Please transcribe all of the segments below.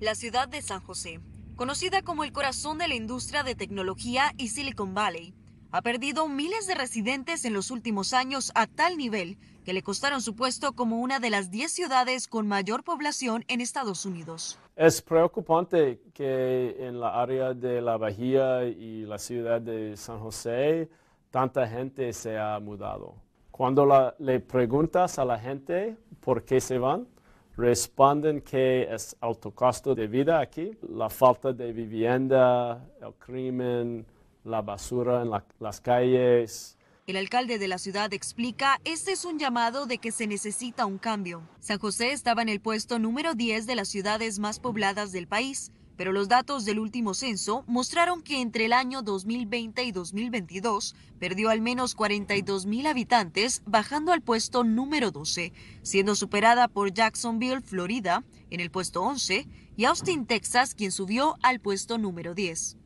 la ciudad de San José, conocida como el corazón de la industria de tecnología y Silicon Valley, ha perdido miles de residentes en los últimos años a tal nivel que le costaron su puesto como una de las 10 ciudades con mayor población en Estados Unidos. Es preocupante que en la área de la Bahía y la ciudad de San José tanta gente se ha mudado. Cuando le preguntas a la gente por qué se van, responden que es alto costo de vida aquí, la falta de vivienda, el crimen, la basura en las calles. El alcalde de la ciudad explica, este es un llamado de que se necesita un cambio. San José estaba en el puesto número 10 de las ciudades más pobladas del país, pero los datos del último censo mostraron que entre el año 2020 y 2022 perdió al menos 42.000 habitantes, bajando al puesto número 12, siendo superada por Jacksonville, Florida, en el puesto 11, y Austin, Texas, quien subió al puesto número 10.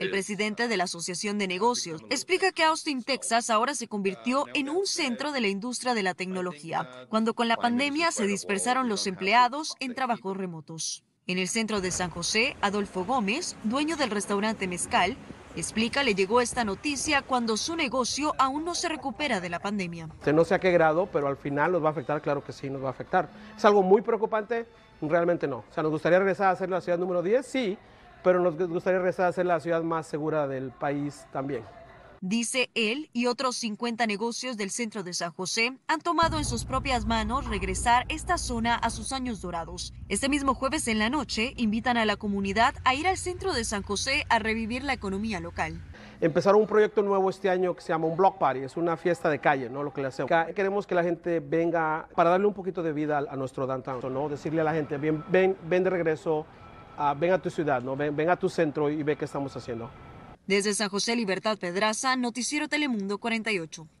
El presidente de la Asociación de Negocios explica que Austin, Texas, ahora se convirtió ah, en un centro de la industria de la tecnología, cuando con la pandemia se dispersaron los empleados en trabajos remotos. En el centro de San José, Adolfo Gómez, dueño del restaurante Mezcal, Explica, le llegó esta noticia cuando su negocio aún no se recupera de la pandemia. Este, no sé a qué grado, pero al final nos va a afectar, claro que sí, nos va a afectar. ¿Es algo muy preocupante? Realmente no. O sea, ¿nos gustaría regresar a ser la ciudad número 10? Sí, pero nos gustaría regresar a ser la ciudad más segura del país también. Dice él y otros 50 negocios del centro de San José han tomado en sus propias manos regresar esta zona a sus años dorados. Este mismo jueves en la noche invitan a la comunidad a ir al centro de San José a revivir la economía local. Empezaron un proyecto nuevo este año que se llama un block party, es una fiesta de calle, ¿no? Lo que le hacemos. Queremos que la gente venga para darle un poquito de vida a, nuestro downtown, ¿no? Decirle a la gente, ven, ven, ven de regreso, ah, ven a tu ciudad, ¿no? Ven, ven a tu centro y ve qué estamos haciendo. Desde San José Libertad Pedraza, Noticiero Telemundo 48.